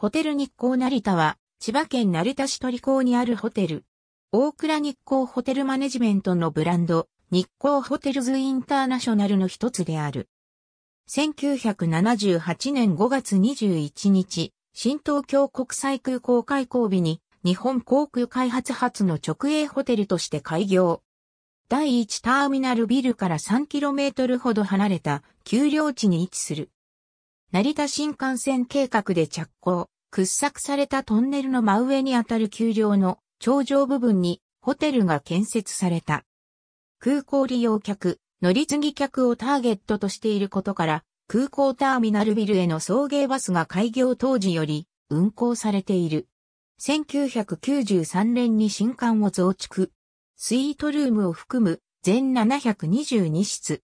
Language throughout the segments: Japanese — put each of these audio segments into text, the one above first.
ホテル日光成田は、千葉県成田市鳥港にあるホテル。大倉日光ホテルマネジメントのブランド、日光ホテルズインターナショナルの一つである。1978年5月21日、新東京国際空港開港日に、日本航空開発発の直営ホテルとして開業。第1ターミナルビルから3トルほど離れた丘陵地に位置する。成田新幹線計画で着工、掘削されたトンネルの真上にあたる丘陵の頂上部分にホテルが建設された。空港利用客、乗り継ぎ客をターゲットとしていることから、空港ターミナルビルへの送迎バスが開業当時より運行されている。1993年に新館を増築。スイートルームを含む全722室。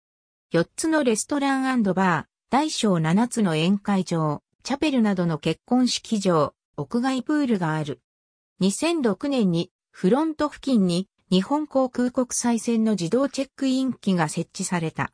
4つのレストランバー、大小七つの宴会場、チャペルなどの結婚式場、屋外プールがある。2006年にフロント付近に日本航空国際線の自動チェックイン機が設置された。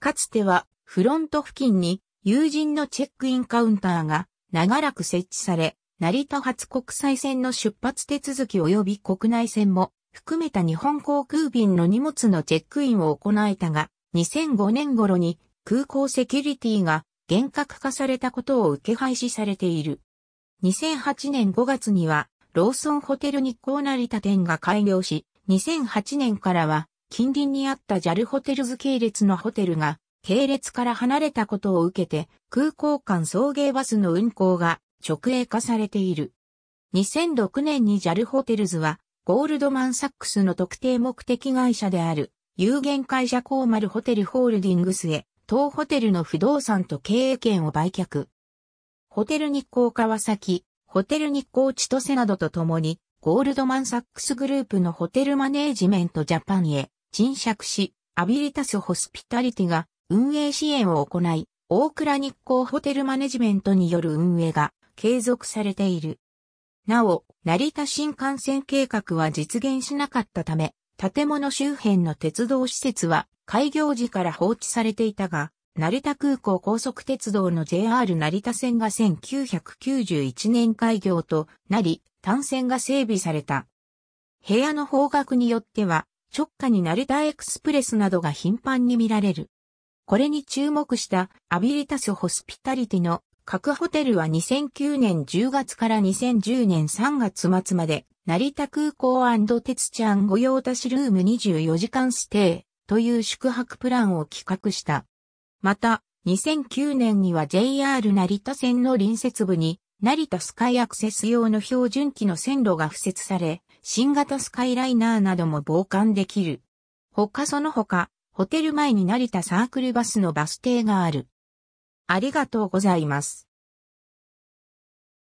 かつてはフロント付近に友人のチェックインカウンターが長らく設置され、成田発国際線の出発手続き及び国内線も含めた日本航空便の荷物のチェックインを行えたが、2005年頃に空港セキュリティが厳格化されたことを受け廃止されている。2008年5月には、ローソンホテル日光成田店が開業し、2008年からは、近隣にあった JAL ホテルズ系列のホテルが、系列から離れたことを受けて、空港間送迎バスの運行が直営化されている。2006年に JAL ホテルズは、ゴールドマンサックスの特定目的会社である、有限会社コーマルホテルホールディングスへ当ホテルの不動産と経営権を売却。ホテル日光川崎、ホテル日光千歳などと共に、ゴールドマンサックスグループのホテルマネージメントジャパンへ賃借し、アビリタスホスピタリティが運営支援を行い、大倉日光ホテルマネジメントによる運営が継続されている。なお、成田新幹線計画は実現しなかったため、建物周辺の鉄道施設は開業時から放置されていたが、成田空港高速鉄道の JR 成田線が1991年開業となり、単線が整備された。部屋の方角によっては、直下に成田エクスプレスなどが頻繁に見られる。これに注目したアビリタスホスピタリティの各ホテルは2009年10月から2010年3月末まで成田空港鉄ちゃん御用達ルーム24時間指定、という宿泊プランを企画した。また、2009年には JR 成田線の隣接部に、成田スカイアクセス用の標準機の線路が付設され、新型スカイライナーなども傍観できる。ほかその他、ホテル前に成田サークルバスのバス停がある。ありがとうございます。